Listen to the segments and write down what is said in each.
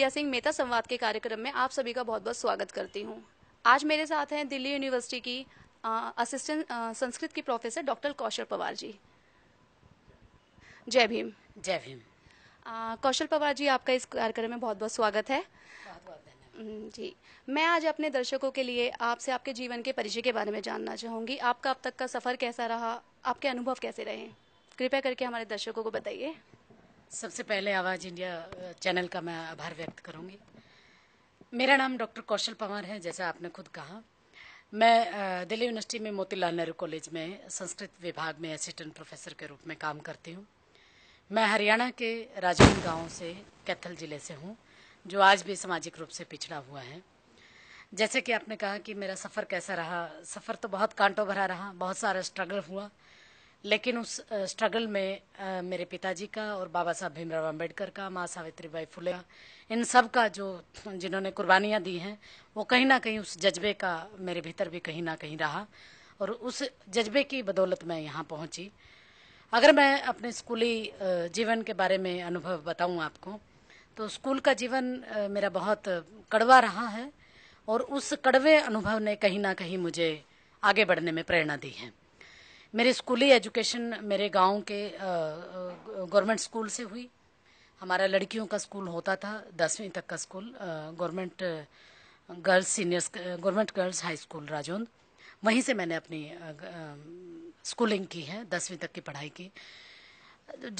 प्रिया सिंह मेहता संवाद के कार्यक्रम में आप सभी का बहुत बहुत स्वागत करती हूँ आज मेरे साथ हैं दिल्ली यूनिवर्सिटी की असिस्टेंट संस्कृत की प्रोफेसर डॉक्टर कौशल पवार जी जय भीम जय भीम आ, कौशल पवार जी आपका इस कार्यक्रम में बहुत बहुत स्वागत है जी मैं आज अपने दर्शकों के लिए आपसे आपके जीवन के परिचय के बारे में जानना चाहूंगी आपका अब तक का सफर कैसा रहा आपके अनुभव कैसे रहे कृपया करके हमारे दर्शकों को बताइए सबसे पहले आवाज़ इंडिया चैनल का मैं आभार व्यक्त करूंगी मेरा नाम डॉक्टर कौशल पंवार है जैसा आपने खुद कहा मैं दिल्ली यूनिवर्सिटी में मोतीलाल नेहरू कॉलेज में संस्कृत विभाग में असिस्टेंट प्रोफेसर के रूप में काम करती हूँ मैं हरियाणा के राजौन गांव से कैथल ज़िले से हूँ जो आज भी सामाजिक रूप से पिछड़ा हुआ है जैसे कि आपने कहा कि मेरा सफ़र कैसा रहा सफ़र तो बहुत कांटों भरा रहा बहुत सारा स्ट्रगल हुआ लेकिन उस स्ट्रगल में आ, मेरे पिताजी का और बाबा साहब भीमराव अम्बेडकर का माँ सावित्री बाई फुले इन सब का जो जिन्होंने कुर्बानियाँ दी हैं वो कहीं ना कहीं उस जज्बे का मेरे भीतर भी कहीं ना कहीं रहा और उस जज्बे की बदौलत मैं यहाँ पहुँची अगर मैं अपने स्कूली जीवन के बारे में अनुभव बताऊँ आपको तो स्कूल का जीवन मेरा बहुत कड़वा रहा है और उस कड़वे अनुभव ने कहीं ना कहीं मुझे आगे बढ़ने में प्रेरणा दी है मेरी स्कूली एजुकेशन मेरे गांव के गवर्नमेंट स्कूल से हुई हमारा लड़कियों का स्कूल होता था दसवीं तक का school government girls seniors government girls high school Rajound वहीं से मैंने अपनी स्कूलिंग की है दसवीं तक की पढ़ाई की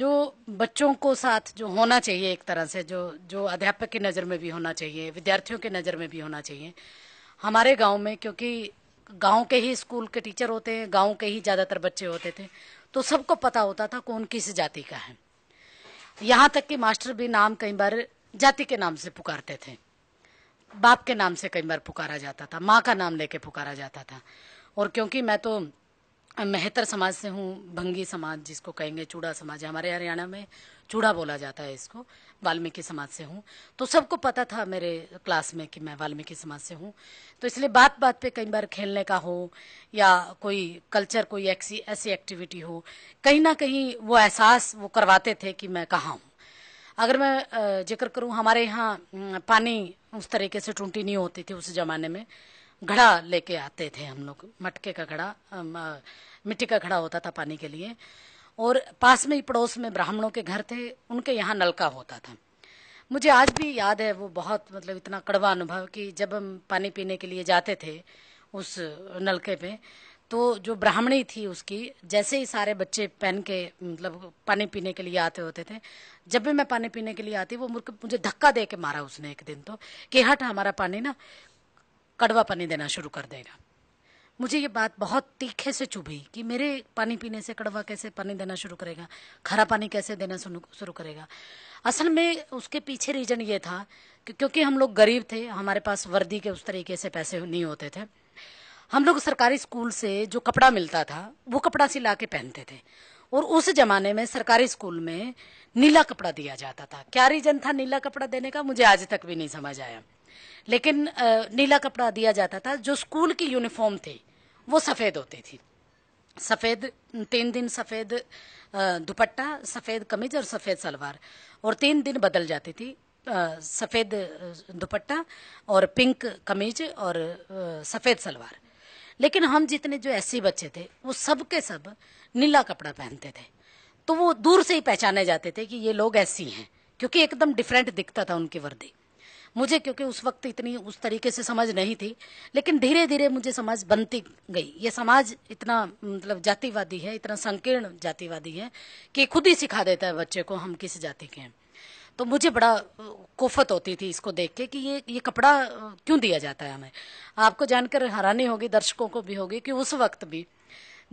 जो बच्चों को साथ जो होना चाहिए एक तरह से जो जो अध्यापक की नज़र में भी होना चाहिए विद्यार्थियों की नज़र में भी होना चाहिए हमारे गांव में क्योंकि गांव के ही स्कूल के टीचर होते हैं गांव के ही ज़्यादातर बच्चे होते थे तो सबको पता होता था कौन किस जाति का है यहाँ तक कि मास्टर भी नाम कई बार जाति के नाम से पुकारते थे बाप के नाम से कई बार पुकारा जाता था माँ का नाम लेके पुकारा जाता था और क्योंकि मैं तो मेहतर समाज से हूँ भंगी समाज जिसको कहेंगे चूड़ा समाज हमारे हरियाणा में चूड़ा बोला जाता है इसको वाल्मीकि समाज से हूँ तो सबको पता था मेरे क्लास में कि मैं वाल्मीकि समाज से हूँ तो इसलिए बात बात पे कई बार खेलने का हो या कोई कल्चर कोई ऐसी ऐसी एक्टिविटी हो कहीं ना कहीं वो एहसास वो करवाते थे कि मैं कहाँ हूँ अगर मैं जिक्र करूँ हमारे यहाँ पानी उस तरीके से टूटी नहीं होती थी उस ज़माने में घड़ा लेके आते थे हम लोग मटके का घड़ा मिट्टी का खड़ा होता था पानी के लिए और पास में ही पड़ोस में ब्राह्मणों के घर थे उनके यहाँ नलका होता था मुझे आज भी याद है वो बहुत मतलब इतना कड़वा अनुभव कि जब हम पानी पीने के लिए जाते थे उस नलके पे तो जो ब्राह्मणी थी उसकी जैसे ही सारे बच्चे पहन के मतलब पानी पीने के लिए आते होते थे जब भी मैं पानी पीने के लिए आती वो मुझे धक्का दे के मारा उसने एक दिन तो कि हट हमारा पानी ना कड़वा पानी देना शुरू कर देगा मुझे ये बात बहुत तीखे से चुभी कि मेरे पानी पीने से कड़वा कैसे पानी देना शुरू करेगा खारा पानी कैसे देना शुरू करेगा असल में उसके पीछे रीजन ये था कि क्योंकि हम लोग गरीब थे हमारे पास वर्दी के उस तरीके से पैसे नहीं होते थे हम लोग सरकारी स्कूल से जो कपड़ा मिलता था वो कपड़ा सिला के पहनते थे और उस जमाने में सरकारी स्कूल में नीला कपड़ा दिया जाता था क्या रीजन था नीला कपड़ा देने का मुझे आज तक भी नहीं समझ आया लेकिन नीला कपड़ा दिया जाता था जो स्कूल की यूनिफॉर्म थी वो सफ़ेद होती थी सफ़ेद तीन दिन सफ़ेद दुपट्टा सफ़ेद कमीज और सफ़ेद सलवार और तीन दिन बदल जाती थी सफ़ेद दुपट्टा और पिंक कमीज और सफ़ेद सलवार लेकिन हम जितने जो ऐसे बच्चे थे वो सब के सब नीला कपड़ा पहनते थे तो वो दूर से ही पहचाने जाते थे कि ये लोग ऐसी हैं क्योंकि एकदम डिफरेंट दिखता था उनकी वर्दी मुझे क्योंकि उस वक्त इतनी उस तरीके से समझ नहीं थी लेकिन धीरे धीरे मुझे समझ बनती गई ये समाज इतना मतलब जातिवादी है इतना संकीर्ण जातिवादी है कि खुद ही सिखा देता है बच्चे को हम किस जाति के हैं तो मुझे बड़ा कोफत होती थी इसको देख के कि ये ये कपड़ा क्यों दिया जाता है हमें आपको जानकर हैरानी होगी दर्शकों को भी होगी कि उस वक्त भी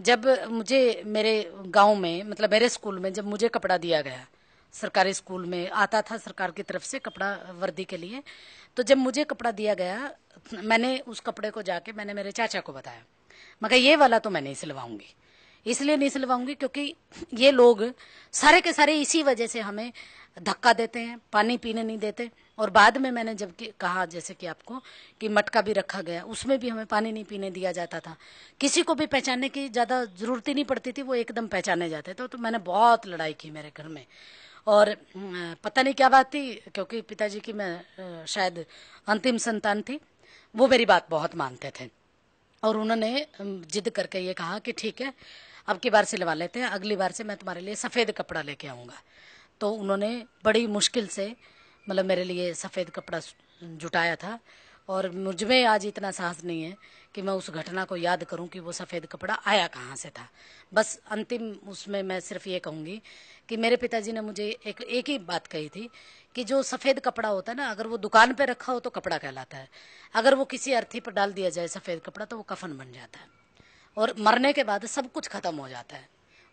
जब मुझे मेरे गांव में मतलब मेरे स्कूल में जब मुझे कपड़ा दिया गया सरकारी स्कूल में आता था सरकार की तरफ से कपड़ा वर्दी के लिए तो जब मुझे कपड़ा दिया गया मैंने उस कपड़े को जाके मैंने मेरे चाचा को बताया मगर ये वाला तो मैं नहीं सिलवाऊंगी इसलिए नहीं सिलवाऊंगी क्योंकि ये लोग सारे के सारे इसी वजह से हमें धक्का देते हैं पानी पीने नहीं देते और बाद में मैंने जब कहा जैसे कि आपको कि मटका भी रखा गया उसमें भी हमें पानी नहीं पीने दिया जाता था किसी को भी पहचानने की ज़्यादा ज़रूरत ही नहीं पड़ती थी वो एकदम पहचाने जाते थे तो, तो मैंने बहुत लड़ाई की मेरे घर में और पता नहीं क्या बात थी क्योंकि पिताजी की मैं शायद अंतिम संतान थी वो मेरी बात बहुत मानते थे और उन्होंने जिद करके ये कहा कि ठीक है अब की बार सिलवा लेते हैं अगली बार से मैं तुम्हारे लिए सफ़ेद कपड़ा लेके आऊँगा तो उन्होंने बड़ी मुश्किल से मतलब मेरे लिए सफ़ेद कपड़ा जुटाया था और मुझमें आज इतना साहस नहीं है कि मैं उस घटना को याद करूं कि वो सफ़ेद कपड़ा आया कहाँ से था बस अंतिम उसमें मैं सिर्फ ये कहूंगी कि मेरे पिताजी ने मुझे एक एक ही बात कही थी कि जो सफ़ेद कपड़ा होता है ना अगर वो दुकान पे रखा हो तो कपड़ा कहलाता है अगर वो किसी अर्थी पर डाल दिया जाए सफ़ेद कपड़ा तो वो कफन बन जाता है और मरने के बाद सब कुछ ख़त्म हो जाता है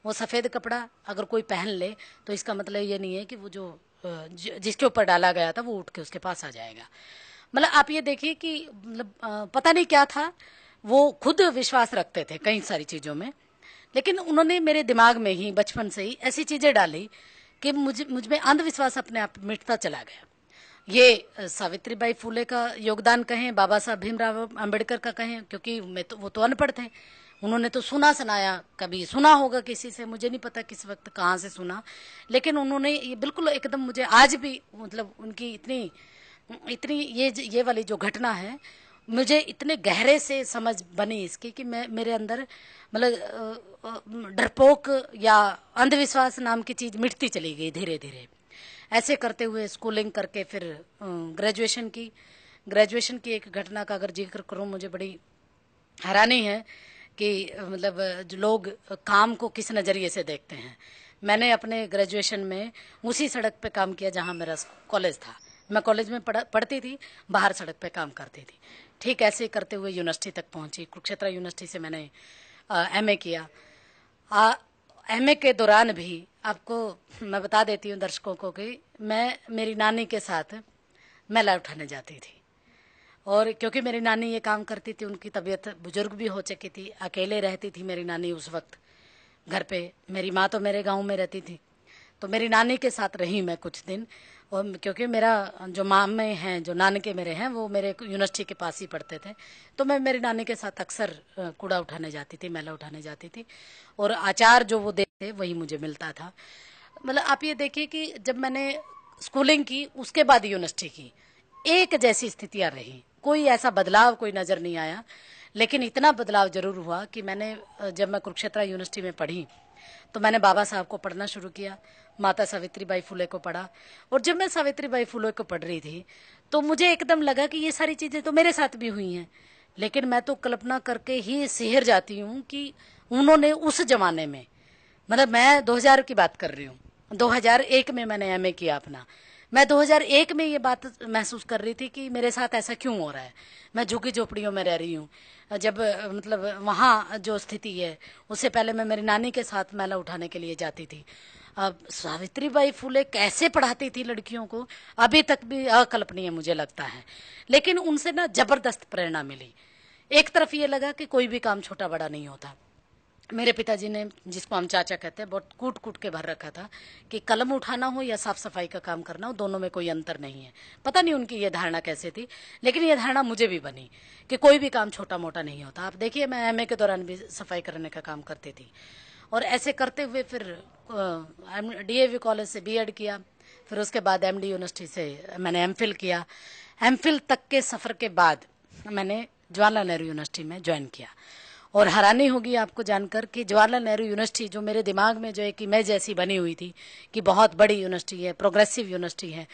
वो सफ़ेद कपड़ा अगर कोई पहन ले तो इसका मतलब ये नहीं है कि वो जो जिसके ऊपर डाला गया था वो उठ के उसके पास आ जाएगा मतलब आप ये देखिए कि मतलब पता नहीं क्या था वो खुद विश्वास रखते थे कई सारी चीजों में लेकिन उन्होंने मेरे दिमाग में ही बचपन से ही ऐसी चीजें डाली कि मुझे मुझ में अंधविश्वास अपने आप मिटता चला गया ये सावित्री बाई फूले का योगदान कहें बाबा साहब भीमराव अम्बेडकर का कहें क्योंकि मैं तो वो तो अनपढ़ थे उन्होंने तो सुना सुनाया कभी सुना होगा किसी से मुझे नहीं पता किस वक्त कहाँ से सुना लेकिन उन्होंने ये बिल्कुल एकदम मुझे आज भी मतलब उनकी इतनी इतनी ये ये वाली जो घटना है मुझे इतने गहरे से समझ बनी इसकी कि मैं मेरे अंदर मतलब डरपोक या अंधविश्वास नाम की चीज़ मिटती चली गई धीरे धीरे ऐसे करते हुए स्कूलिंग करके फिर ग्रेजुएशन की ग्रेजुएशन की एक घटना का अगर जिक्र करूँ मुझे बड़ी हैरानी है कि मतलब जो लोग काम को किस नज़रिए से देखते हैं मैंने अपने ग्रेजुएशन में उसी सड़क पे काम किया जहाँ मेरा कॉलेज था मैं कॉलेज में पढ़, पढ़ती थी बाहर सड़क पे काम करती थी ठीक ऐसे करते हुए यूनिवर्सिटी तक पहुंची कुरुक्षेत्र यूनिवर्सिटी से मैंने एम ए किया एम के दौरान भी आपको मैं बता देती हूँ दर्शकों को कि मैं मेरी नानी के साथ मेला उठाने जाती थी और क्योंकि मेरी नानी ये काम करती थी उनकी तबीयत बुजुर्ग भी हो चुकी थी अकेले रहती थी मेरी नानी उस वक्त घर पे मेरी माँ तो मेरे गांव में रहती थी तो मेरी नानी के साथ रही मैं कुछ दिन और क्योंकि मेरा जो मामे हैं जो नानके मेरे हैं वो मेरे यूनिवर्सिटी के पास ही पढ़ते थे तो मैं मेरे नानी के साथ अक्सर कूड़ा उठाने जाती थी मैला उठाने जाती थी और आचार जो वो देते वही मुझे मिलता था मतलब आप ये देखिए कि जब मैंने स्कूलिंग की उसके बाद यूनिवर्सिटी की एक जैसी स्थितियां रही कोई ऐसा बदलाव कोई नज़र नहीं आया लेकिन इतना बदलाव जरूर हुआ कि मैंने जब मैं कुरुक्षेत्र यूनिवर्सिटी में पढ़ी तो मैंने बाबा साहब को पढ़ना शुरू किया माता सावित्री बाई फुले को पढ़ा और जब मैं सावित्री बाई फुले को पढ़ रही थी तो मुझे एकदम लगा कि ये सारी चीजें तो मेरे साथ भी हुई हैं लेकिन मैं तो कल्पना करके ही सिहर जाती हूँ कि उन्होंने उस जमाने में मतलब मैं 2000 की बात कर रही हूँ 2001 में मैंने एम किया अपना मैं 2001 में ये बात महसूस कर रही थी कि मेरे साथ ऐसा क्यों हो रहा है मैं झुकी झोपड़ियों में रह रही हूँ जब मतलब वहां जो स्थिति है उससे पहले मैं मेरी नानी के साथ मैला उठाने के लिए जाती थी अब सावित्री बाई फूले कैसे पढ़ाती थी लड़कियों को अभी तक भी अकल्पनीय मुझे लगता है लेकिन उनसे ना जबरदस्त प्रेरणा मिली एक तरफ ये लगा कि कोई भी काम छोटा बड़ा नहीं होता मेरे पिताजी ने जिसको हम चाचा कहते हैं बहुत कूट कूट के भर रखा था कि कलम उठाना हो या साफ सफाई का काम करना हो दोनों में कोई अंतर नहीं है पता नहीं उनकी ये धारणा कैसे थी लेकिन ये धारणा मुझे भी बनी कि कोई भी काम छोटा मोटा नहीं होता आप देखिए मैं एमए के दौरान भी सफाई करने का काम करती थी और ऐसे करते हुए फिर डीएवी कॉलेज से बीएड किया फिर उसके बाद एमडी यूनिवर्सिटी से मैंने एमफिल किया एमफिल तक के सफ़र के बाद मैंने जवाहरलाल नेहरू यूनिवर्सिटी में ज्वाइन किया और हैरानी होगी आपको जानकर कि जवाहरलाल नेहरू यूनिवर्सिटी जो मेरे दिमाग में जो एक इमेज ऐसी बनी हुई थी कि बहुत बड़ी यूनिवर्सिटी है प्रोग्रेसिव यूनिवर्सिटी है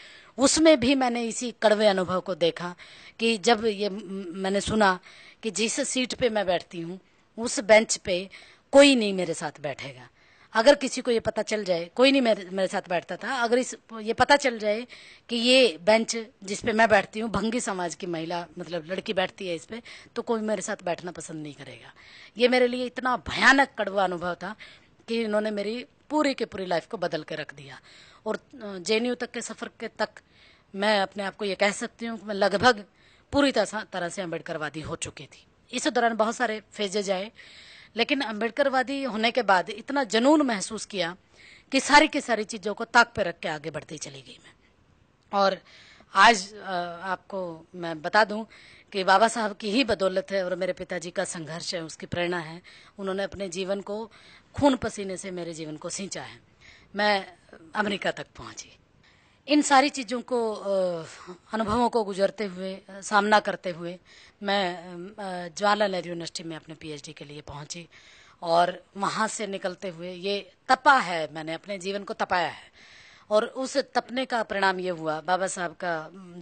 उसमें भी मैंने इसी कड़वे अनुभव को देखा कि जब ये मैंने सुना कि जिस सीट पे मैं बैठती हूँ उस बेंच पे कोई नहीं मेरे साथ बैठेगा अगर किसी को ये पता चल जाए कोई नहीं मेरे मेरे साथ बैठता था अगर इस ये पता चल जाए कि ये बेंच जिस पे मैं बैठती हूँ भंगी समाज की महिला मतलब लड़की बैठती है इस पे तो कोई मेरे साथ बैठना पसंद नहीं करेगा ये मेरे लिए इतना भयानक कड़वा अनुभव था कि इन्होंने मेरी पूरी के पूरी लाइफ को बदल के रख दिया और जे तक के सफ़र के तक मैं अपने आप को ये कह सकती हूँ कि मैं लगभग पूरी तरह से अम्बेडकरवादी हो चुकी थी इस दौरान बहुत सारे फेजेज आए लेकिन अम्बेडकरवादी होने के बाद इतना जनून महसूस किया कि सारी की सारी चीज़ों को ताक पे रख के आगे बढ़ती चली गई मैं और आज आपको मैं बता दूं कि बाबा साहब की ही बदौलत है और मेरे पिताजी का संघर्ष है उसकी प्रेरणा है उन्होंने अपने जीवन को खून पसीने से मेरे जीवन को सींचा है मैं अमेरिका तक पहुंची इन सारी चीज़ों को अनुभवों को गुजरते हुए सामना करते हुए मैं जवाहरलाल नेहरू यूनिवर्सिटी में अपने पीएचडी के लिए पहुंची और वहां से निकलते हुए ये तपा है मैंने अपने जीवन को तपाया है और उस तपने का परिणाम ये हुआ बाबा साहब का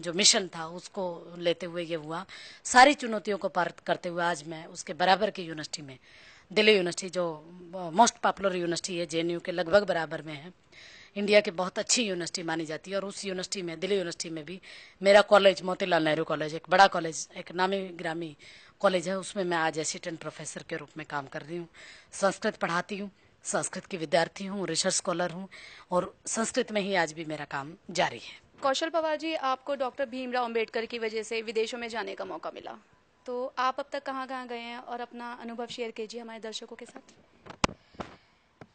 जो मिशन था उसको लेते हुए ये हुआ सारी चुनौतियों को पार करते हुए आज मैं उसके बराबर की यूनिवर्सिटी में दिल्ली यूनिवर्सिटी जो मोस्ट पॉपुलर यूनिवर्सिटी है जे के लगभग बराबर में है इंडिया की बहुत अच्छी यूनिवर्सिटी मानी जाती है और उस यूनिवर्सिटी में दिल्ली यूनिवर्सिटी में भी मेरा कॉलेज मोतीलाल नेहरू कॉलेज एक बड़ा कॉलेज एक नामी ग्रामी कॉलेज है उसमें मैं आज असिस्टेंट प्रोफेसर के रूप में काम कर रही हूँ संस्कृत पढ़ाती हूँ संस्कृत की विद्यार्थी हूँ रिसर्च स्कॉलर हूँ और संस्कृत में ही आज भी मेरा काम जारी है कौशल पवार जी आपको डॉक्टर भीमराव अम्बेडकर की वजह से विदेशों में जाने का मौका मिला तो आप अब तक कहाँ कहाँ गए हैं और अपना अनुभव शेयर कीजिए हमारे दर्शकों के साथ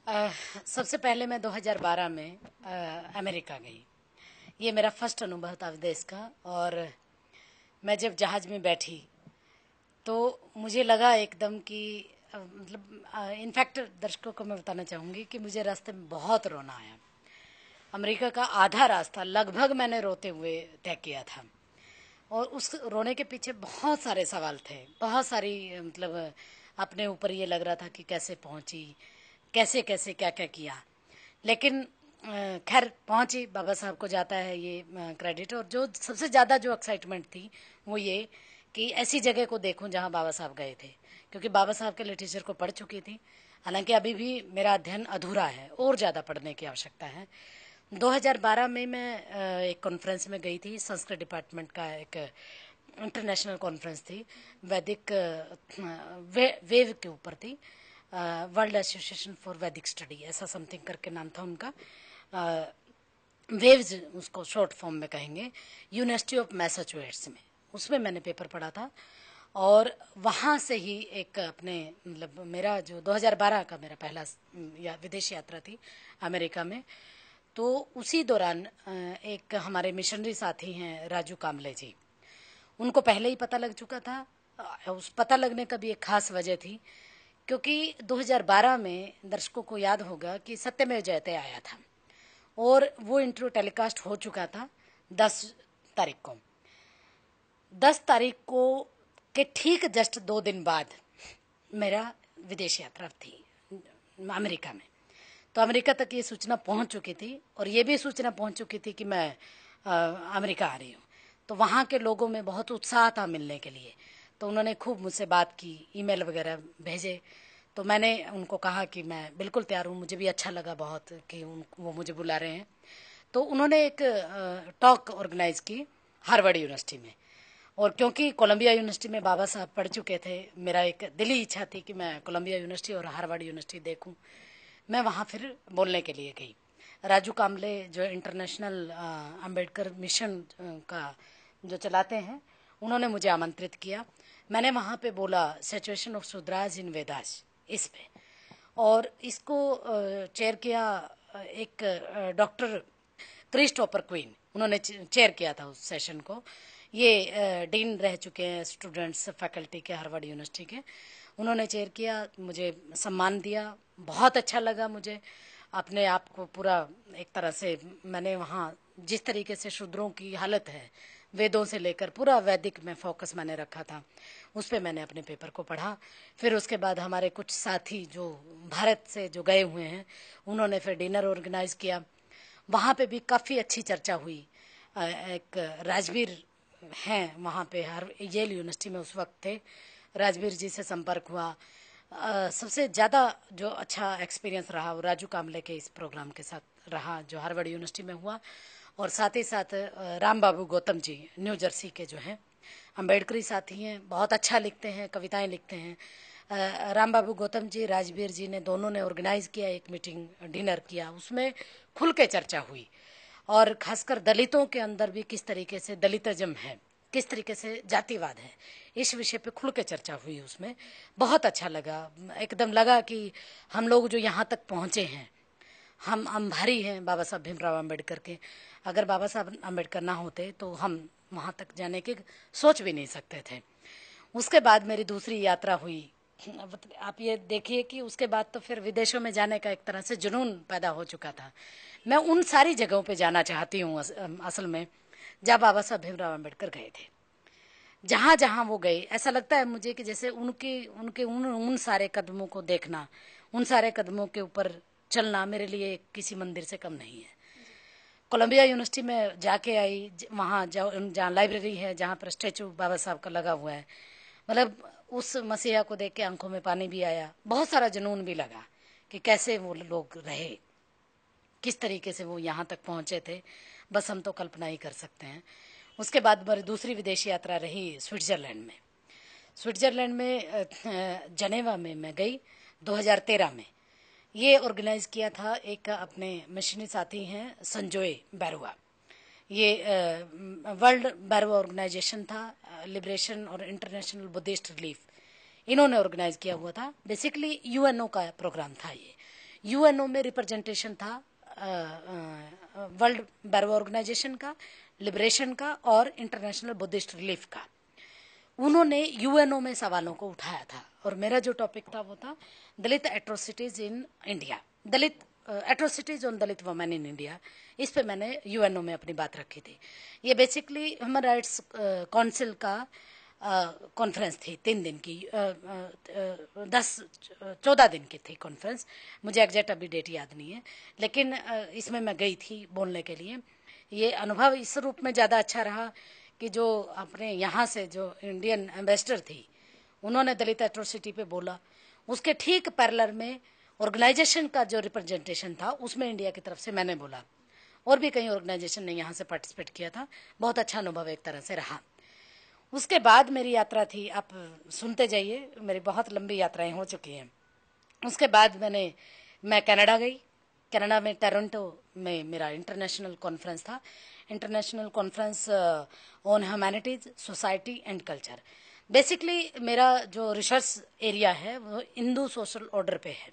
सबसे पहले मैं 2012 में आ, अमेरिका गई ये मेरा फर्स्ट अनुभव था विदेश का और मैं जब जहाज़ में बैठी तो मुझे लगा एकदम कि मतलब इनफैक्ट दर्शकों को मैं बताना चाहूँगी कि मुझे रास्ते में बहुत रोना आया अमेरिका का आधा रास्ता लगभग मैंने रोते हुए तय किया था और उस रोने के पीछे बहुत सारे सवाल थे बहुत सारी मतलब अपने ऊपर ये लग रहा था कि कैसे पहुँची कैसे कैसे क्या क्या किया लेकिन खैर पहुंची बाबा साहब को जाता है ये क्रेडिट और जो सबसे ज़्यादा जो एक्साइटमेंट थी वो ये कि ऐसी जगह को देखूं जहां बाबा साहब गए थे क्योंकि बाबा साहब के लिटरेचर को पढ़ चुकी थी हालांकि अभी भी मेरा अध्ययन अधूरा है और ज़्यादा पढ़ने की आवश्यकता है 2012 में मैं एक कॉन्फ्रेंस में गई थी संस्कृत डिपार्टमेंट का एक इंटरनेशनल कॉन्फ्रेंस थी वैदिक वे, वेव के ऊपर थी world association for Vedic study ऐसा समथिंग करके नाम था उनका वेव्स uh, उसको शॉर्ट फॉर्म में कहेंगे यूनिवर्सिटी ऑफ मैसाचुएट्स में उसमें मैंने पेपर पढ़ा था और वहाँ से ही एक अपने मतलब मेरा जो 2012 का मेरा पहला या विदेश यात्रा थी अमेरिका में तो उसी दौरान uh, एक हमारे मिशनरी साथी हैं राजू कामले जी उनको पहले ही पता लग चुका था uh, उस पता लगने का भी एक खास वजह थी क्योंकि 2012 में दर्शकों को याद होगा कि सत्यमेव जयते आया था और वो इंट्रो टेलीकास्ट हो चुका था 10 तारीख को 10 तारीख को के ठीक जस्ट दो दिन बाद मेरा विदेश यात्रा थी अमेरिका में तो अमेरिका तक ये सूचना पहुंच चुकी थी और ये भी सूचना पहुंच चुकी थी कि मैं अमेरिका आ रही हूँ तो वहाँ के लोगों में बहुत उत्साह था मिलने के लिए तो उन्होंने खूब मुझसे बात की ईमेल वगैरह भेजे तो मैंने उनको कहा कि मैं बिल्कुल तैयार हूँ मुझे भी अच्छा लगा बहुत कि उन वो मुझे बुला रहे हैं तो उन्होंने एक टॉक ऑर्गेनाइज की हार्वर्ड यूनिवर्सिटी में और क्योंकि कोलंबिया यूनिवर्सिटी में बाबा साहब पढ़ चुके थे मेरा एक दिली इच्छा थी कि मैं कोलंबिया यूनिवर्सिटी और हार्वर्ड यूनिवर्सिटी देखूँ मैं वहाँ फिर बोलने के लिए गई राजू कामले जो इंटरनेशनल अम्बेडकर मिशन का जो चलाते हैं उन्होंने मुझे आमंत्रित किया मैंने वहाँ पे बोला situation of Shudras in Vedas इस पे और इसको चेयर किया एक डॉक्टर क्रिस्टोपर क्वीन उन्होंने चेयर किया था उस सेशन को ये डीन रह चुके हैं स्टूडेंट्स फैकल्टी के हार्वर्ड यूनिवर्सिटी के उन्होंने चेयर किया मुझे सम्मान दिया बहुत अच्छा लगा मुझे अपने आप को पूरा एक तरह से मैंने वहाँ जिस तरीके से शूद्रों की हालत है वेदों से लेकर पूरा वैदिक में फोकस मैंने रखा था उस पर मैंने अपने पेपर को पढ़ा फिर उसके बाद हमारे कुछ साथी जो भारत से जो गए हुए हैं उन्होंने फिर डिनर ऑर्गेनाइज किया वहाँ पे भी काफ़ी अच्छी चर्चा हुई एक राजवीर हैं वहाँ पे हर येल यूनिवर्सिटी में उस वक्त थे राजवीर जी से संपर्क हुआ सबसे ज़्यादा जो अच्छा एक्सपीरियंस रहा वो राजू कामले के इस प्रोग्राम के साथ रहा जो हार्वर्ड यूनिवर्सिटी में हुआ और साथ ही साथ राम बाबू गौतम जी न्यू जर्सी के जो हैं अम्बेडकरी साथी हैं बहुत अच्छा लिखते हैं कविताएं लिखते हैं राम बाबू गौतम जी राजवीर जी ने दोनों ने ऑर्गेनाइज किया एक मीटिंग डिनर किया उसमें खुल के चर्चा हुई और खासकर दलितों के अंदर भी किस तरीके से दलितजम है किस तरीके से जातिवाद है इस विषय पे खुल के चर्चा हुई उसमें बहुत अच्छा लगा एकदम लगा कि हम लोग जो यहाँ तक पहुँचे हैं हम अम्भारी हैं बाबा साहब भीमराव अम्बेडकर के अगर बाबा साहब अम्बेडकर ना होते तो हम वहां तक जाने की सोच भी नहीं सकते थे उसके बाद मेरी दूसरी यात्रा हुई आप ये देखिए कि उसके बाद तो फिर विदेशों में जाने का एक तरह से जुनून पैदा हो चुका था मैं उन सारी जगहों पे जाना चाहती हूँ असल में जहाँ बाबा साहब भीमराव अम्बेडकर गए थे जहाँ जहाँ वो गए ऐसा लगता है मुझे कि जैसे उनके उनके उन उन सारे कदमों को देखना उन सारे कदमों के ऊपर चलना मेरे लिए किसी मंदिर से कम नहीं है कोलंबिया यूनिवर्सिटी में जाके आई वहाँ जहाँ लाइब्रेरी है जहाँ पर स्टैचू बाबा साहब का लगा हुआ है मतलब उस मसीहा को देख के आंखों में पानी भी आया बहुत सारा जुनून भी लगा कि कैसे वो लोग रहे किस तरीके से वो यहाँ तक पहुँचे थे बस हम तो कल्पना ही कर सकते हैं उसके बाद मेरी दूसरी विदेशी यात्रा रही स्विट्जरलैंड में स्विट्जरलैंड में जनेवा में मैं गई 2013 में ये ऑर्गेनाइज किया था एक अपने मशीनी साथी हैं संजोय बैरुआ ये वर्ल्ड बैरुआ ऑर्गेनाइजेशन था लिबरेशन और इंटरनेशनल बुद्धिस्ट रिलीफ इन्होंने ऑर्गेनाइज किया हुआ था बेसिकली यूएनओ का प्रोग्राम था ये यूएनओ में रिप्रेजेंटेशन था वर्ल्ड बैरवा ऑर्गेनाइजेशन का लिबरेशन का और इंटरनेशनल बुद्धिस्ट रिलीफ का उन्होंने यूएनओ में सवालों को उठाया था और मेरा जो टॉपिक था वो था Dalit atrocities in India Dalit atrocities uh, on Dalit women in India इस पे मैंने यूएनओ में अपनी बात रखी थी ये बेसिकली ह्यूमन राइट्स काउंसिल का कॉन्फ्रेंस uh, थी तीन दिन की uh, दस चौदह दिन की थी कॉन्फ्रेंस मुझे एग्जैक्ट अभी डेट याद नहीं है लेकिन इसमें मैं गई थी बोलने के लिए ये अनुभव इस रूप में ज़्यादा अच्छा रहा कि जो अपने यहाँ से जो इंडियन एम्बेसडर थी उन्होंने दलित एट्रोसिटी पे बोला उसके ठीक पैरलर में ऑर्गेनाइजेशन का जो रिप्रेजेंटेशन था उसमें इंडिया की तरफ से मैंने बोला और भी कई ऑर्गेनाइजेशन ने यहाँ से पार्टिसिपेट किया था बहुत अच्छा अनुभव एक तरह से रहा उसके बाद मेरी यात्रा थी आप सुनते जाइए मेरी बहुत लंबी यात्राएं हो चुकी हैं उसके बाद मैंने मैं कनाडा गई कनाडा में टोरंटो में मेरा इंटरनेशनल कॉन्फ्रेंस था international conference on humanities society and culture basically मेरा जो रिसर्च एरिया है वो हिंदू सोशल ऑर्डर पे है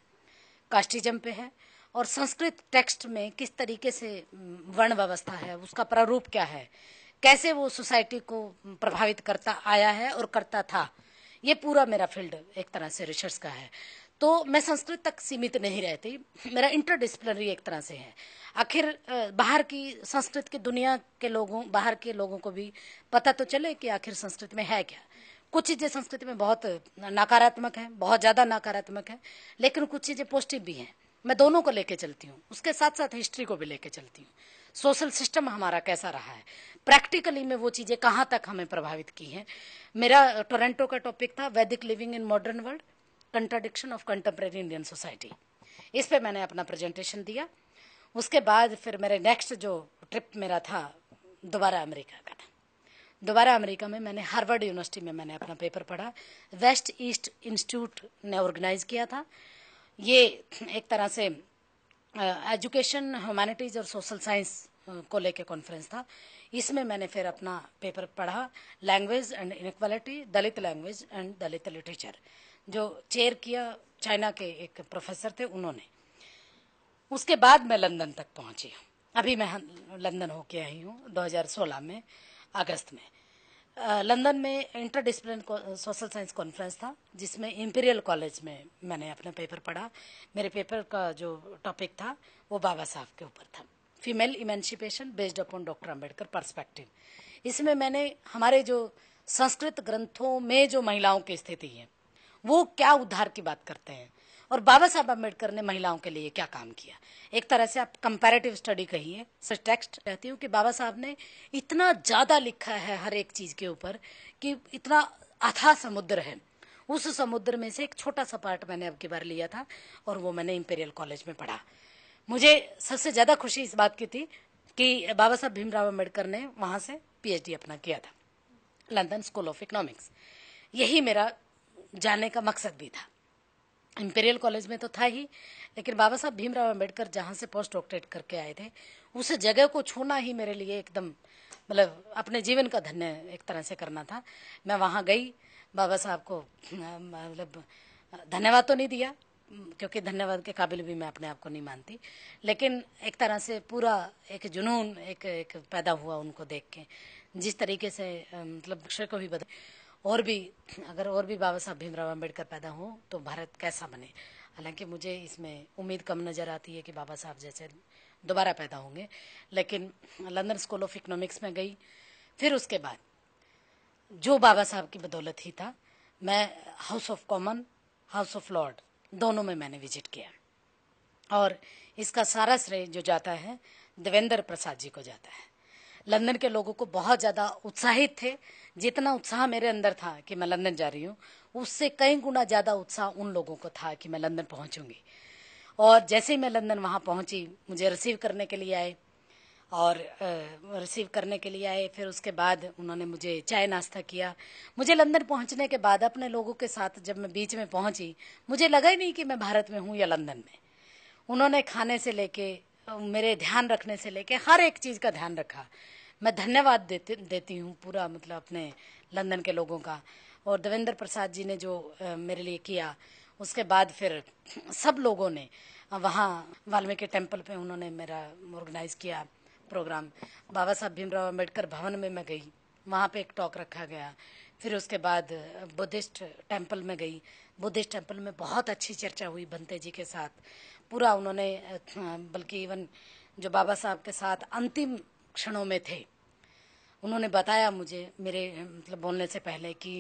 कास्टिजम पे है और संस्कृत टेक्स्ट में किस तरीके से mm, वर्ण व्यवस्था है उसका प्रारूप क्या है कैसे वो सोसाइटी को mm, प्रभावित करता आया है और करता था ये पूरा मेरा फील्ड एक तरह से रिसर्च का है तो मैं संस्कृत तक सीमित नहीं रहती मेरा इंटरडिसिप्लिनरी एक तरह से है आखिर बाहर की संस्कृत की दुनिया के लोगों बाहर के लोगों को भी पता तो चले कि आखिर संस्कृत में है क्या कुछ चीज़ें संस्कृत में बहुत नकारात्मक हैं बहुत ज़्यादा नकारात्मक हैं लेकिन कुछ चीज़ें पॉजिटिव भी हैं मैं दोनों को लेके चलती हूँ उसके साथ साथ हिस्ट्री को भी लेके चलती हूँ सोशल सिस्टम हमारा कैसा रहा है प्रैक्टिकली में वो चीज़ें कहाँ तक हमें प्रभावित की हैं मेरा टोरंटो का टॉपिक था Vedic living in modern world contradiction of contemporary Indian society इस पे मैंने अपना प्रेजेंटेशन दिया उसके बाद फिर मेरे नेक्स्ट जो ट्रिप मेरा था दोबारा अमेरिका का था दोबारा अमेरिका में मैंने हार्वर्ड यूनिवर्सिटी में मैंने अपना पेपर पढ़ा वेस्ट ईस्ट इंस्टीट्यूट ने ऑर्गेनाइज किया था ये एक तरह से एजुकेशन ह्यूमैनिटीज और सोशल साइंस को लेके कॉन्फ्रेंस था इसमें मैंने फिर अपना पेपर पढ़ा language and inequality Dalit language and Dalit literature जो चेयर किया चाइना के एक प्रोफेसर थे उन्होंने उसके बाद मैं लंदन तक पहुंची अभी मैं लंदन होके आई हूँ 2016 में अगस्त में लंदन में inter discipline social science conference था जिसमें इंपीरियल कॉलेज में मैंने अपना पेपर पढ़ा मेरे पेपर का जो टॉपिक था वो बाबा साहब के ऊपर था female emancipation based upon doctor Ambedkar perspective इसमें मैंने हमारे जो संस्कृत ग्रंथों में जो महिलाओं की स्थिति है वो क्या उद्धार की बात करते हैं और बाबा साहब अम्बेडकर ने महिलाओं के लिए क्या काम किया एक तरह से आप कंपैरेटिव स्टडी कहिए सच टेक्स्ट कहती हूँ कि बाबा साहब ने इतना ज़्यादा लिखा है हर एक चीज़ के ऊपर कि इतना अथा समुद्र है उस समुद्र में से एक छोटा सा पार्ट मैंने अब की बार लिया था और वो मैंने इम्पेरियल कॉलेज में पढ़ा मुझे सबसे ज़्यादा खुशी इस बात की थी कि बाबा साहब भीमराव अम्बेडकर ने वहां से पीएचडी अपना किया था लंदन स्कूल ऑफ इकोनॉमिक्स यही मेरा जाने का मकसद भी था इम्पेरियल कॉलेज में तो था ही लेकिन बाबा साहब भीमराव अम्बेडकर जहाँ से पोस्ट डॉक्टरेट करके आए थे उस जगह को छूना ही मेरे लिए एकदम मतलब अपने जीवन का धन्य एक तरह से करना था मैं वहाँ गई बाबा साहब को मतलब धन्यवाद तो नहीं दिया क्योंकि धन्यवाद के काबिल भी मैं अपने आप को नहीं मानती लेकिन एक तरह से पूरा एक जुनून एक, एक पैदा हुआ उनको देख के जिस तरीके से मतलब को भी बदल और भी अगर और भी बाबा साहब भीमराव अम्बेडकर पैदा हों तो भारत कैसा बने हालांकि मुझे इसमें उम्मीद कम नज़र आती है कि बाबा साहब जैसे दोबारा पैदा होंगे लेकिन लंदन स्कूल ऑफ इकोनॉमिक्स में गई फिर उसके बाद जो बाबा साहब की बदौलत ही था मैं house of common house of lord दोनों में मैंने विजिट किया और इसका सारा श्रेय जो जाता है देवेंद्र प्रसाद जी को जाता है लंदन के लोगों को बहुत ज़्यादा उत्साहित थे जितना उत्साह मेरे अंदर था कि मैं लंदन जा रही हूँ उससे कई गुना ज़्यादा उत्साह उन लोगों को था कि मैं लंदन पहुंचूंगी और जैसे ही मैं लंदन वहाँ पहुँची मुझे रिसीव करने के लिए आए और रिसीव करने के लिए आए फिर उसके बाद उन्होंने मुझे चाय नाश्ता किया मुझे लंदन पहुंचने के बाद अपने लोगों के साथ जब मैं बीच में पहुंची मुझे लगा ही नहीं कि मैं भारत में हूँ या लंदन में उन्होंने खाने से लेके तो मेरे ध्यान रखने से लेके हर एक चीज़ का ध्यान रखा मैं धन्यवाद देती देती हूँ पूरा मतलब अपने लंदन के लोगों का और देवेंद्र प्रसाद जी ने जो मेरे लिए किया उसके बाद फिर सब लोगों ने वहाँ वाल्मीकि टेम्पल पे उन्होंने मेरा ऑर्गेनाइज किया प्रोग्राम बाबा साहब भीमराव अम्बेडकर भवन में मैं गई वहाँ पे एक टॉक रखा गया फिर उसके बाद बुद्धिस्ट टेम्पल में गई बुद्धिस्ट टेम्पल में बहुत अच्छी चर्चा हुई भंते जी के साथ पूरा उन्होंने बल्कि इवन जो बाबा साहब के साथ अंतिम क्षणों में थे उन्होंने बताया मुझे मेरे मतलब बोलने से पहले कि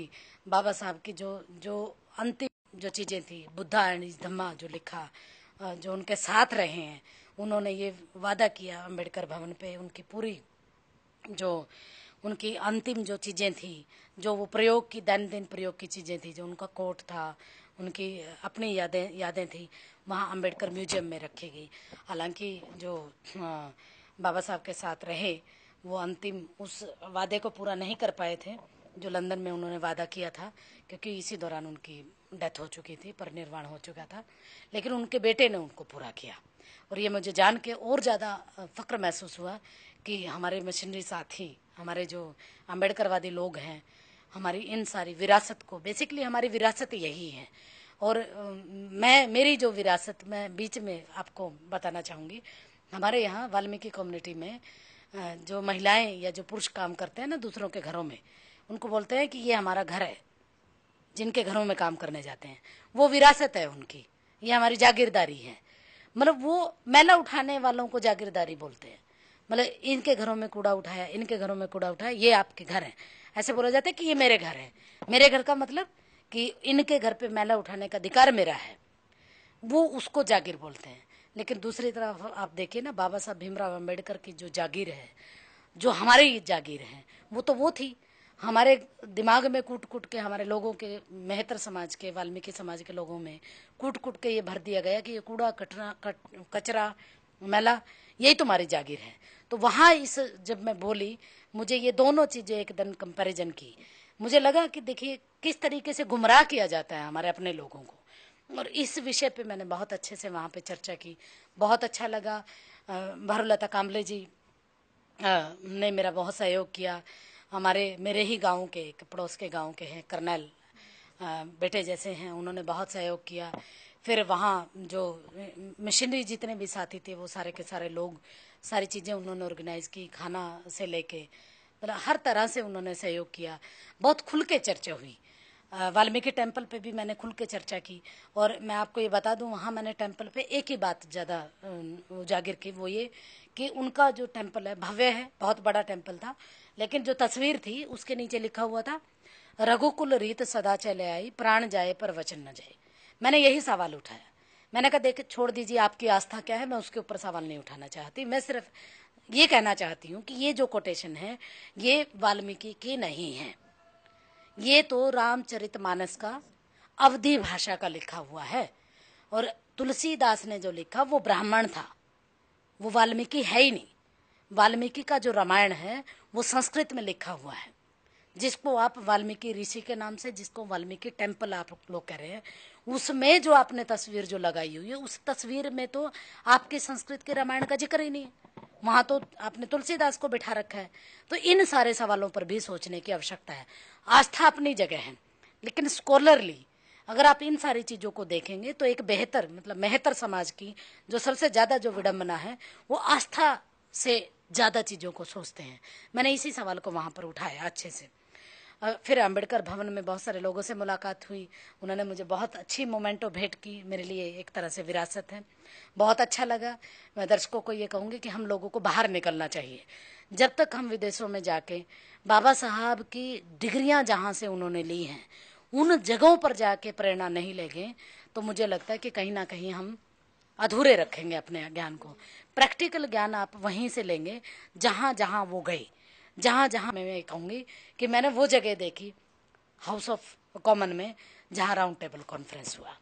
बाबा साहब की जो जो अंतिम जो चीज़ें थी बुद्धा एंड धम्मा जो लिखा जो उनके साथ रहे हैं उन्होंने ये वादा किया अम्बेडकर भवन पे उनकी पूरी जो उनकी अंतिम जो चीज़ें थी जो वो प्रयोग की दैनदिन प्रयोग की चीज़ें थी जो उनका कोट था उनकी अपनी यादें यादें थी वहाँ अंबेडकर म्यूजियम में रखी गई हालांकि जो बाबा साहब के साथ रहे वो अंतिम उस वादे को पूरा नहीं कर पाए थे जो लंदन में उन्होंने वादा किया था क्योंकि इसी दौरान उनकी डेथ हो चुकी थी पर निर्वाण हो चुका था लेकिन उनके बेटे ने उनको पूरा किया और ये मुझे जान के और ज़्यादा फ़क्र महसूस हुआ कि हमारे मशीनरी साथी हमारे जो अम्बेडकरवादी लोग हैं हमारी इन सारी विरासत को बेसिकली हमारी विरासत यही है और मैं मेरी जो विरासत मैं बीच में आपको बताना चाहूँगी हमारे यहाँ वाल्मीकि कम्युनिटी में जो महिलाएं या जो पुरुष काम करते हैं ना दूसरों के घरों में उनको बोलते हैं कि ये हमारा घर है जिनके घरों में काम करने जाते हैं वो विरासत है उनकी ये हमारी जागीरदारी है मतलब वो मैला उठाने वालों को जागीरदारी बोलते हैं मतलब इनके घरों में कूड़ा उठाया इनके घरों में कूड़ा उठाया ये आपके घर है ऐसे बोला जाता है कि ये मेरे घर है मेरे घर का मतलब कि इनके घर पे मैला उठाने का अधिकार मेरा है वो उसको जागीर बोलते हैं लेकिन दूसरी तरफ आप देखिए ना बाबा साहब भीमराव अम्बेडकर की जो जागीर है जो हमारी जागीर है वो तो वो थी हमारे दिमाग में कूट कूट के हमारे लोगों के मेहतर समाज के वाल्मीकि समाज के लोगों में कूट कूट के ये भर दिया गया कि ये कूड़ा कटरा कचरा मैला यही तुम्हारी तो जागीर है तो वहां इस जब मैं बोली मुझे ये दोनों चीज़ें एकदम कंपैरिजन की मुझे लगा कि देखिए किस तरीके से गुमराह किया जाता है हमारे अपने लोगों को और इस विषय पे मैंने बहुत अच्छे से वहाँ पे चर्चा की बहुत अच्छा लगा भरुलता काम्बले जी ने मेरा बहुत सहयोग किया हमारे मेरे ही गांव के एक पड़ोस के गांव के हैं कर्नल बेटे जैसे हैं उन्होंने बहुत सहयोग किया फिर वहाँ जो मशीनरी जितने भी साथी थे वो सारे के सारे लोग सारी चीज़ें उन्होंने ऑर्गेनाइज की खाना से लेके मतलब हर तरह से उन्होंने सहयोग किया बहुत खुल के चर्चा हुई वाल्मीकि टेम्पल पे भी मैंने खुल के चर्चा की और मैं आपको ये बता दूं वहाँ मैंने टेम्पल पे एक ही बात ज़्यादा उजागर की वो ये कि उनका जो टेम्पल है भव्य है बहुत बड़ा टेम्पल था लेकिन जो तस्वीर थी उसके नीचे लिखा हुआ था रघुकुल रीत सदा चले आई प्राण जाए पर वचन न जाए मैंने यही सवाल उठाया मैंने कहा देख छोड़ दीजिए आपकी आस्था क्या है मैं उसके ऊपर सवाल नहीं उठाना चाहती मैं सिर्फ ये कहना चाहती हूँ कि ये जो कोटेशन है ये वाल्मीकि की नहीं है ये तो रामचरितमानस का अवधि भाषा का लिखा हुआ है और तुलसीदास ने जो लिखा वो ब्राह्मण था वो वाल्मीकि है ही नहीं वाल्मीकि का जो रामायण है वो संस्कृत में लिखा हुआ है जिसको आप वाल्मीकि ऋषि के नाम से जिसको वाल्मीकि टेम्पल आप लोग कह रहे हैं उसमें जो आपने तस्वीर जो लगाई हुई है उस तस्वीर में तो आपके संस्कृत के रामायण का जिक्र ही नहीं है वहां तो आपने तुलसीदास को बिठा रखा है तो इन सारे सवालों पर भी सोचने की आवश्यकता है आस्था अपनी जगह है लेकिन स्कॉलरली अगर आप इन सारी चीजों को देखेंगे तो एक बेहतर मतलब बेहतर समाज की जो सबसे ज्यादा जो विडम्बना है वो आस्था से ज्यादा चीजों को सोचते हैं मैंने इसी सवाल को वहां पर उठाया अच्छे से फिर अंबेडकर भवन में बहुत सारे लोगों से मुलाकात हुई उन्होंने मुझे बहुत अच्छी मोमेंटो भेंट की मेरे लिए एक तरह से विरासत है बहुत अच्छा लगा मैं दर्शकों को ये कहूंगी कि हम लोगों को बाहर निकलना चाहिए जब तक हम विदेशों में जाके बाबा साहब की डिग्रियां जहां से उन्होंने ली हैं उन जगहों पर जाके प्रेरणा नहीं लेंगे तो मुझे लगता है कि कहीं ना कहीं हम अधूरे रखेंगे अपने ज्ञान को प्रैक्टिकल ज्ञान आप वहीं से लेंगे जहां जहां वो गई जहाँ जहाँ मैं, कहूँगी कि मैंने वो जगह देखी हाउस ऑफ कॉमन में जहाँ राउंड टेबल कॉन्फ्रेंस हुआ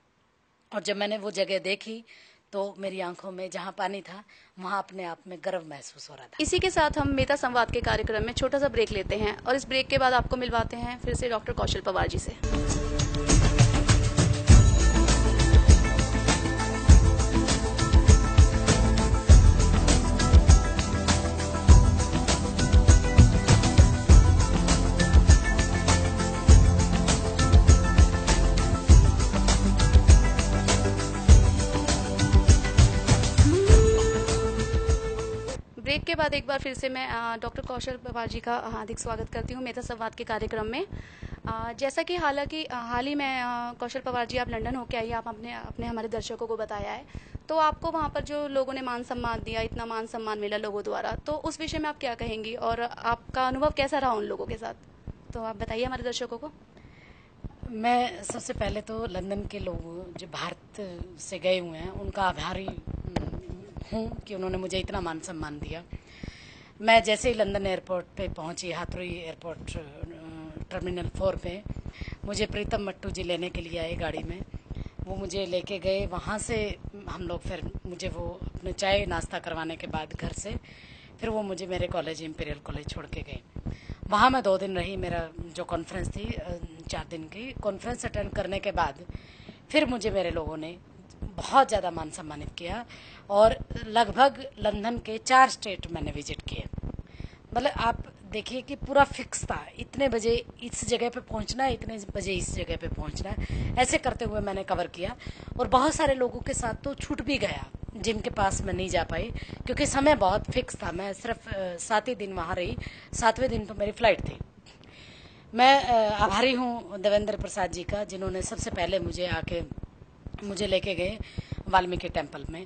और जब मैंने वो जगह देखी तो मेरी आंखों में जहाँ पानी था वहाँ अपने आप में गर्व महसूस हो रहा था इसी के साथ हम मेता संवाद के कार्यक्रम में छोटा सा ब्रेक लेते हैं और इस ब्रेक के बाद आपको मिलवाते हैं फिर से डॉक्टर कौशल पवार जी से साथ एक बार फिर से मैं डॉक्टर कौशल पवार जी का हार्दिक स्वागत करती हूँ मेधा संवाद के कार्यक्रम में जैसा कि हालांकि हाल ही में कौशल पवार जी आप लंदन होके आइए आप अपने अपने हमारे दर्शकों को बताया है तो आपको वहाँ पर जो लोगों ने मान सम्मान दिया इतना मान सम्मान मिला लोगों द्वारा तो उस विषय में आप क्या कहेंगी और आपका अनुभव कैसा रहा उन लोगों के साथ तो आप बताइए हमारे दर्शकों को मैं सबसे पहले तो लंदन के लोग जो भारत से गए हुए हैं उनका आभारी हूँ कि उन्होंने मुझे इतना मान सम्मान दिया मैं जैसे ही लंदन एयरपोर्ट पे पहुंची हाथरोई एयरपोर्ट टर्मिनल फोर पे मुझे प्रीतम मट्टू जी लेने के लिए आए गाड़ी में वो मुझे लेके गए वहाँ से हम लोग फिर मुझे वो अपने चाय नाश्ता करवाने के बाद घर से फिर वो मुझे मेरे कॉलेज इम्पीरियल कॉलेज छोड़ के गए वहाँ मैं दो दिन रही मेरा जो कॉन्फ्रेंस थी चार दिन की कॉन्फ्रेंस अटेंड करने के बाद फिर मुझे मेरे लोगों ने बहुत ज़्यादा मान सम्मानित किया और लगभग लंदन के चार स्टेट मैंने विजिट किए मतलब आप देखिए कि पूरा फिक्स था इतने बजे इस जगह पे पहुंचना है इतने बजे इस जगह पे पहुंचना है ऐसे करते हुए मैंने कवर किया और बहुत सारे लोगों के साथ तो छूट भी गया जिम के पास मैं नहीं जा पाई क्योंकि समय बहुत फिक्स था मैं सिर्फ सात ही दिन वहाँ रही सातवें दिन तो मेरी फ्लाइट थी मैं आभारी हूँ देवेंद्र प्रसाद जी का जिन्होंने सबसे पहले मुझे आके मुझे लेके गए वाल्मीकि टेम्पल में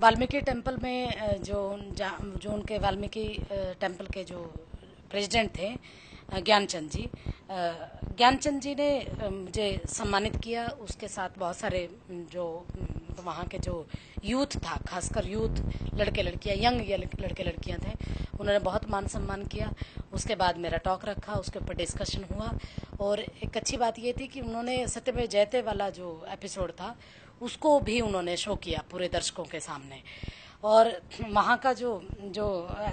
वाल्मीकि टेम्पल में जो जो उनके वाल्मीकि टेम्पल के जो प्रेसिडेंट थे ज्ञानचंद जी ज्ञानचंद जी ने मुझे सम्मानित किया उसके साथ बहुत सारे जो वहाँ के जो यूथ था खासकर यूथ लड़के लड़कियाँ यंग लड़के लड़कियाँ थे उन्होंने बहुत मान सम्मान किया उसके बाद मेरा टॉक रखा उसके ऊपर डिस्कशन हुआ और एक अच्छी बात ये थी कि उन्होंने सत्य में जयते वाला जो एपिसोड था उसको भी उन्होंने शो किया पूरे दर्शकों के सामने और वहाँ का जो जो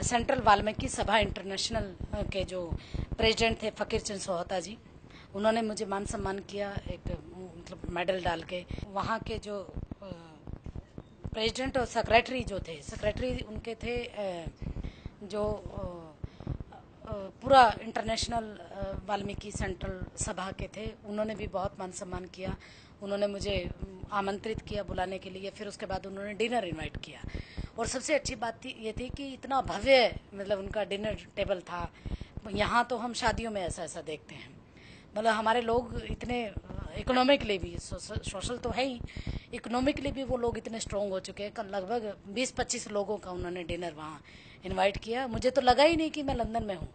सेंट्रल वाल्मीकि सभा इंटरनेशनल के जो प्रेसिडेंट थे फकीर चंद सोहता जी उन्होंने मुझे मान सम्मान किया एक मतलब मेडल डाल के वहाँ के जो प्रेसिडेंट और सेक्रेटरी जो थे सेक्रेटरी उनके थे जो पूरा इंटरनेशनल वाल्मीकि सेंट्रल सभा के थे उन्होंने भी बहुत मान सम्मान किया उन्होंने मुझे आमंत्रित किया बुलाने के लिए फिर उसके बाद उन्होंने डिनर इनवाइट किया और सबसे अच्छी बात थी ये थी कि इतना भव्य मतलब उनका डिनर टेबल था यहाँ तो हम शादियों में ऐसा ऐसा देखते हैं मतलब हमारे लोग इतने इकोनॉमिकली भी सोशल तो है ही इकोनॉमिकली भी वो लोग इतने स्ट्रांग हो चुके हैं लगभग 20-25 लोगों का उन्होंने डिनर वहाँ इनवाइट किया मुझे तो लगा ही नहीं कि मैं लंदन में हूँ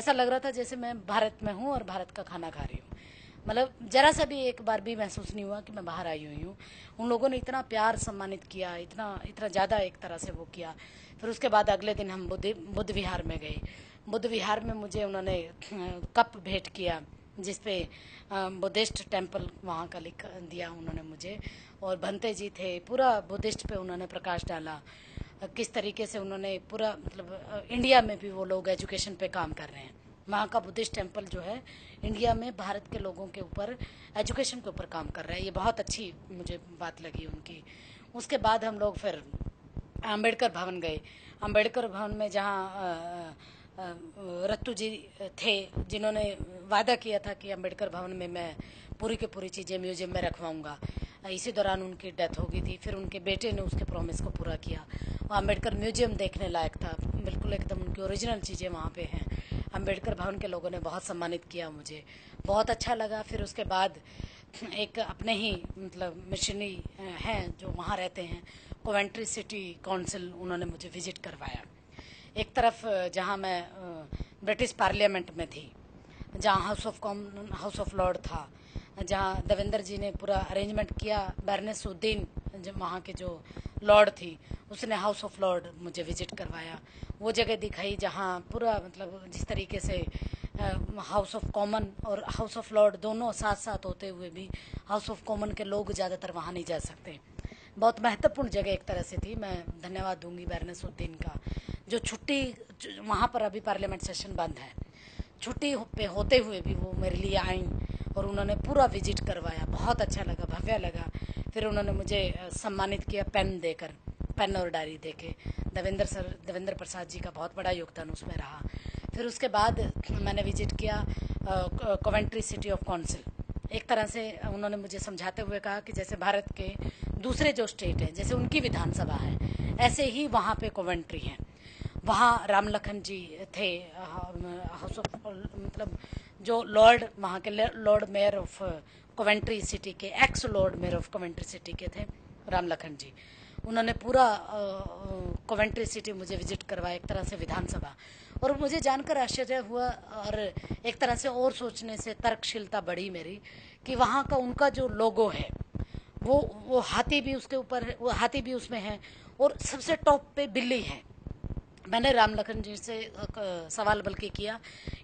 ऐसा लग रहा था जैसे मैं भारत में हूँ और भारत का खाना खा रही हूँ मतलब जरा सा भी एक बार भी महसूस नहीं हुआ कि मैं बाहर आई हुई हूँ उन लोगों ने इतना प्यार सम्मानित किया इतना इतना ज़्यादा एक तरह से वो किया फिर उसके बाद अगले दिन हम बुद्ध बुद्ध विहार में गए बुद्ध विहार में मुझे उन्होंने कप भेंट किया जिस पे बुद्धिस्ट टेम्पल वहाँ का लिख दिया उन्होंने मुझे और भंते जी थे पूरा बुद्धिस्ट पे उन्होंने प्रकाश डाला किस तरीके से उन्होंने पूरा मतलब इंडिया में भी वो लोग एजुकेशन पे काम कर रहे हैं वहाँ का बुद्धिस्ट टेम्पल जो है इंडिया में भारत के लोगों के ऊपर एजुकेशन के ऊपर काम कर रहा है ये बहुत अच्छी मुझे बात लगी उनकी उसके बाद हम लोग फिर अम्बेडकर भवन गए अम्बेडकर भवन में जहाँ रत्तू जी थे जिन्होंने वादा किया था कि अम्बेडकर भवन में मैं पूरी की पूरी चीज़ें म्यूजियम में रखवाऊँगा इसी दौरान उनकी डेथ हो गई थी फिर उनके बेटे ने उसके प्रॉमिस को पूरा किया और अम्बेडकर म्यूजियम देखने लायक था बिल्कुल एकदम उनकी ओरिजिनल चीज़ें वहाँ पे हैं अम्बेडकर भवन के लोगों ने बहुत सम्मानित किया मुझे बहुत अच्छा लगा फिर उसके बाद एक अपने ही मतलब मिशनरी हैं जो वहाँ रहते हैं कोवेंट्री सिटी काउंसिल उन्होंने मुझे विजिट करवाया एक तरफ जहाँ मैं ब्रिटिश पार्लियामेंट में थी जहाँ house of common house of lord था जहाँ देवेंद्र जी ने पूरा अरेंजमेंट किया बैरनेस उद्दीन जो वहाँ के जो लॉर्ड थी उसने हाउस ऑफ लॉर्ड मुझे विजिट करवाया वो जगह दिखाई जहाँ पूरा मतलब जिस तरीके से हाउस ऑफ कॉमन और हाउस ऑफ लॉर्ड दोनों साथ साथ होते हुए भी हाउस ऑफ कॉमन के लोग ज़्यादातर वहाँ नहीं जा सकते बहुत महत्वपूर्ण जगह एक तरह से थी मैं धन्यवाद दूंगी बैरनेस उद्दीन का जो छुट्टी वहाँ पर अभी पार्लियामेंट सेशन बंद है छुट्टी पे होते हुए भी वो मेरे लिए आई और उन्होंने पूरा विजिट करवाया बहुत अच्छा लगा भव्य लगा फिर उन्होंने मुझे सम्मानित किया पेन देकर पेन और डायरी दे के देवेंद्र सर देवेंद्र प्रसाद जी का बहुत बड़ा योगदान उसमें रहा फिर उसके बाद मैंने विजिट किया कोवेंट्री सिटी ऑफ काउंसिल एक तरह से उन्होंने मुझे समझाते हुए कहा कि जैसे भारत के दूसरे जो स्टेट हैं जैसे उनकी विधानसभा है ऐसे ही वहाँ पे कोवेंट्री है वहाँ राम लखन जी थे हाउस ऑफ मतलब जो लॉर्ड वहाँ के lord mayor of Coventry city के ex lord mayor of Coventry city के थे राम लखन जी उन्होंने पूरा कोवेंट्री सिटी मुझे विजिट करवाया एक तरह से विधानसभा और मुझे जानकर आश्चर्य हुआ और एक तरह से और सोचने से तर्कशीलता बढ़ी मेरी कि वहाँ का उनका जो लोगो है वो वो हाथी भी उसके ऊपर है वो हाथी भी उसमें है और सबसे टॉप पे बिल्ली है मैंने राम लखन जी से सवाल बल्कि किया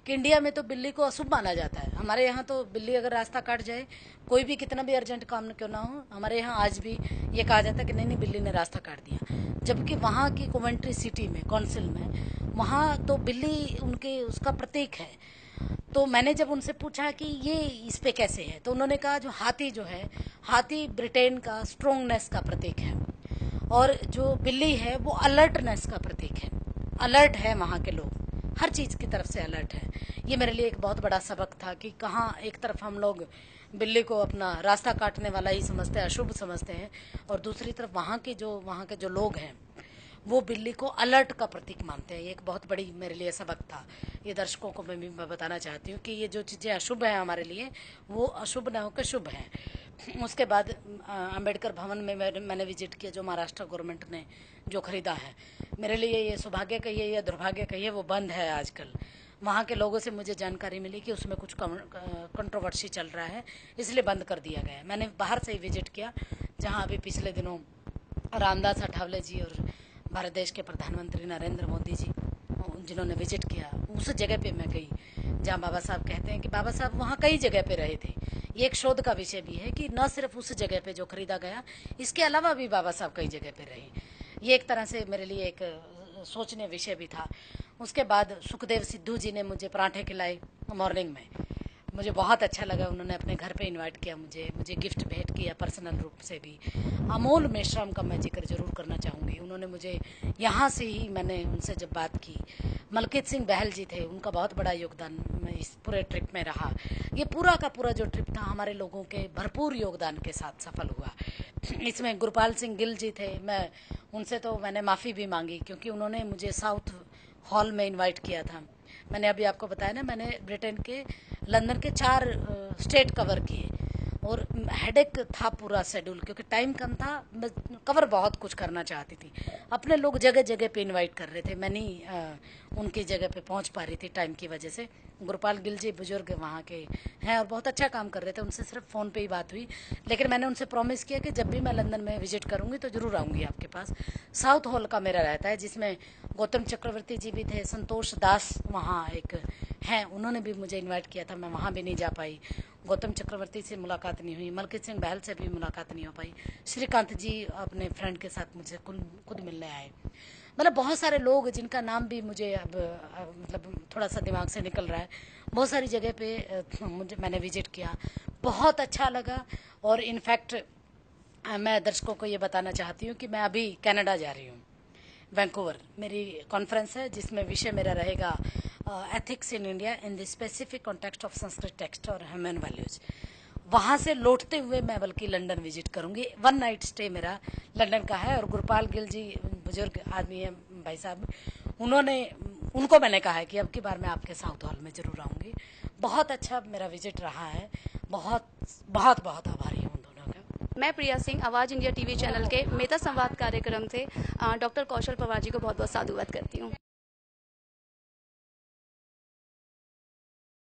कि इंडिया में तो बिल्ली को अशुभ माना जाता है हमारे यहाँ तो बिल्ली अगर रास्ता काट जाए कोई भी कितना भी अर्जेंट काम क्यों ना हो हमारे यहाँ आज भी ये कहा जाता है कि नहीं नहीं बिल्ली ने रास्ता काट दिया जबकि वहाँ की कोमेंट्री सिटी में कौंसिल में वहाँ तो बिल्ली उनके उसका प्रतीक है तो मैंने जब उनसे पूछा कि ये इस पे कैसे है तो उन्होंने कहा जो हाथी जो है हाथी ब्रिटेन का स्ट्रोंगनेस का प्रतीक है और जो बिल्ली है वो अलर्टनेस का प्रतीक है अलर्ट है वहाँ के लोग हर चीज़ की तरफ से अलर्ट है ये मेरे लिए एक बहुत बड़ा सबक था कि कहाँ एक तरफ हम लोग बिल्ली को अपना रास्ता काटने वाला ही समझते हैं अशुभ समझते हैं और दूसरी तरफ वहाँ के जो वहाँ के जो लोग हैं वो बिल्ली को अलर्ट का प्रतीक मानते हैं ये एक बहुत बड़ी मेरे लिए सबक था ये दर्शकों को मैं भी मैं बताना चाहती हूँ कि ये जो चीज़ें अशुभ हैं हमारे लिए वो अशुभ ना होकर शुभ हैं उसके बाद अंबेडकर भवन में मैंने विजिट किया जो महाराष्ट्र गवर्नमेंट ने जो खरीदा है मेरे लिए ये सौभाग्य कहिए या दुर्भाग्य कहिए वो बंद है आजकल वहाँ के लोगों से मुझे जानकारी मिली कि उसमें कुछ कंट्रोवर्सी चल रहा है इसलिए बंद कर दिया गया मैंने बाहर से ही विजिट किया जहाँ अभी पिछले दिनों रामदास अठावले जी और हमारे देश के प्रधानमंत्री नरेंद्र मोदी जी जिन्होंने विजिट किया उस जगह पे मैं गई जहाँ बाबा साहब कहते हैं कि बाबा साहब वहाँ कई जगह पे रहे थे ये एक शोध का विषय भी है कि न सिर्फ उस जगह पे जो खरीदा गया इसके अलावा भी बाबा साहब कई जगह पे रहे ये एक तरह से मेरे लिए एक सोचने विषय भी था उसके बाद सुखदेव सिद्धू जी ने मुझे पराठे खिलाए मॉर्निंग में मुझे बहुत अच्छा लगा उन्होंने अपने घर पे इनवाइट किया मुझे मुझे गिफ्ट भेंट किया पर्सनल रूप से भी अमोल मेश्राम का मैं जिक्र जरूर करना चाहूँगी उन्होंने मुझे यहाँ से ही मैंने उनसे जब बात की मलकीत सिंह बहल जी थे उनका बहुत बड़ा योगदान इस पूरे ट्रिप में रहा ये पूरा का पूरा जो ट्रिप था हमारे लोगों के भरपूर योगदान के साथ सफल हुआ इसमें गुरपाल सिंह गिल जी थे मैं उनसे तो मैंने माफ़ी भी मांगी क्योंकि उन्होंने मुझे साउथ हॉल में इन्वाइट किया था मैंने अभी आपको बताया ना मैंने ब्रिटेन के लंदन के चार स्टेट कवर किए और हेडेक था पूरा शेड्यूल क्योंकि टाइम कम था मैं कवर बहुत कुछ करना चाहती थी अपने लोग जगह जगह पे इनवाइट कर रहे थे मैं नहीं आ, उनकी जगह पे पहुंच पा रही थी टाइम की वजह से गुरपाल गिल जी बुजुर्ग वहाँ के हैं और बहुत अच्छा काम कर रहे थे उनसे सिर्फ फ़ोन पे ही बात हुई लेकिन मैंने उनसे प्रॉमिस किया कि जब भी मैं लंदन में विजिट करूँगी तो ज़रूर आऊँगी आपके पास साउथ हॉल का मेरा रहता है जिसमें गौतम चक्रवर्ती जी भी थे संतोष दास वहाँ एक हैं उन्होंने भी मुझे इनवाइट किया था मैं वहाँ भी नहीं जा पाई गौतम चक्रवर्ती से मुलाकात नहीं हुई मलकित सिंह बहल से भी मुलाकात नहीं हो पाई श्रीकांत जी अपने फ्रेंड के साथ मुझे खुद मिलने आए मतलब बहुत सारे लोग जिनका नाम भी मुझे अब मतलब थोड़ा सा दिमाग से निकल रहा है बहुत सारी जगह पे मुझे मैंने विजिट किया बहुत अच्छा लगा और इनफैक्ट मैं दर्शकों को ये बताना चाहती हूँ कि मैं अभी कनाडा जा रही हूँ वैंकूवर मेरी कॉन्फ्रेंस है जिसमें विषय मेरा रहेगा uh, ethics in India in the specific context of Sanskrit text और human values. वहाँ से लौटते हुए मैं बल्कि लंदन विजिट करूँगी वन नाइट स्टे मेरा लंदन का है और गुरपाल गिल जी बुजुर्ग आदमी हैं भाई साहब उन्होंने उनको मैंने कहा है कि अब की बार मैं आपके साउथ हॉल में ज़रूर आऊँगी बहुत अच्छा मेरा विजिट रहा है बहुत बहुत बहुत आभारी हूँ दोनों का मैं प्रिया सिंह आवाज़ इंडिया टीवी चैनल के मेता संवाद कार्यक्रम से डॉक्टर कौशल पवार जी को बहुत बहुत साधुवाद करती हूँ